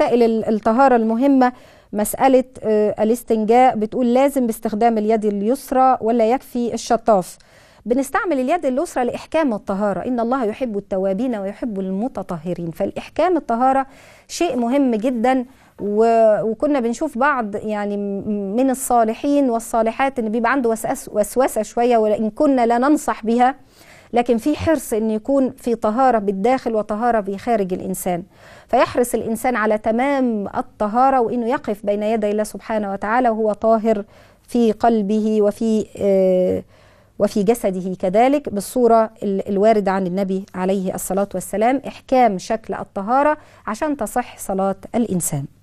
تقل الطهارة المهمة مسألة آه، الاستنجاء بتقول لازم باستخدام اليد اليسرى ولا يكفي الشطاف بنستعمل اليد اليسرى لإحكام الطهارة إن الله يحب التوابين ويحب المتطهرين فالإحكام الطهارة شيء مهم جدا وكنا بنشوف بعض يعني من الصالحين والصالحات ان بيبقى عنده وسوسه شويه وان كنا لا ننصح بها لكن في حرص أن يكون في طهارة بالداخل وطهارة بخارج الإنسان فيحرص الإنسان على تمام الطهارة وأنه يقف بين يدي الله سبحانه وتعالى وهو طاهر في قلبه وفي آه، وفي جسده كذلك بالصورة الواردة عن النبي عليه الصلاة والسلام إحكام شكل الطهارة عشان تصح صلاة الإنسان